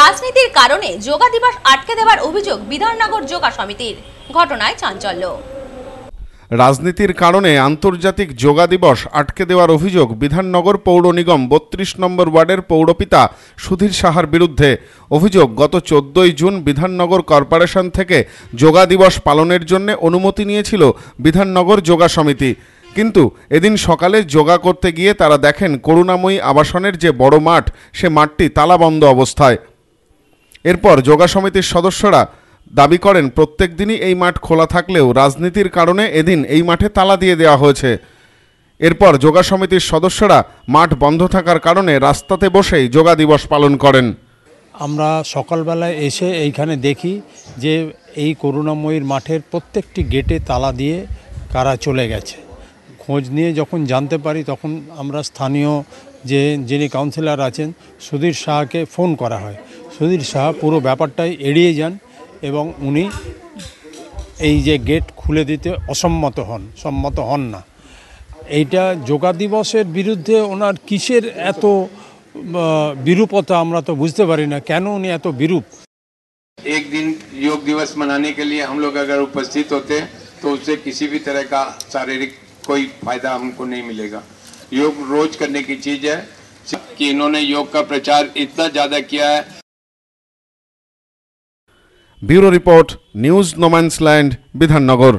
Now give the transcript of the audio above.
রাজনীতির কারণে যোগা দিবস আটকে দেওয়ার অভিযোগ বিধাননগর যোগা সমিতির ঘটনায় চাঞ্চল্য রাজনীতির কারণে আন্তর্জাতিক যোগা দিবস আটকে দেওয়ার অভিযোগ বিধাননগর পৌর নিগম বত্রিশ নম্বর ওয়ার্ডের পৌরপিতা সুধীর সাহার বিরুদ্ধে অভিযোগ গত চোদ্দই জুন বিধাননগর কর্পোরেশন থেকে যোগা দিবস পালনের জন্য অনুমতি নিয়েছিল বিধাননগর যোগা সমিতি কিন্তু এদিন সকালে যোগা করতে গিয়ে তারা দেখেন করুণাময়ী আবাসনের যে বড় মাঠ সে মাঠটি তালাবন্ধ অবস্থায় এরপর যোগা সমিতির সদস্যরা দাবি করেন প্রত্যেক দিনই এই মাঠ খোলা থাকলেও রাজনীতির কারণে এদিন এই মাঠে তালা দিয়ে দেওয়া হয়েছে এরপর যোগা সমিতির সদস্যরা মাঠ বন্ধ থাকার কারণে রাস্তাতে বসেই যোগা দিবস পালন করেন আমরা সকালবেলায় এসে এইখানে দেখি যে এই করুণাময়ীর মাঠের প্রত্যেকটি গেটে তালা দিয়ে কারা চলে গেছে খোঁজ নিয়ে যখন জানতে পারি তখন আমরা স্থানীয় যে যিনি কাউন্সিলর আছেন সুধীর শাহকে ফোন করা হয় শৌধির সা পুরো ব্যাপারটাই এড়িয়ে যান এবং উনি এই যে গেট খুলে দিতে অসম্মত হন সম্মত হন না এইটা যোগা দিবসের বিরুদ্ধে ওনার কিসের এত বিরূপতা আমরা তো বুঝতে পারি না কেন উনি এত বিরূপ এক দিন যোগ দিবস मनाने के लिए हम लोग अगर उपस्थित होते तो उससे किसी भी तरह का शारीरिक कोई फायदा हमको नहीं मिलेगा योग रोज करने की चीज है कि इन्होंने योग का प्रचार इतना ज्यादा किया है bureau report news no man's land Bidhannagar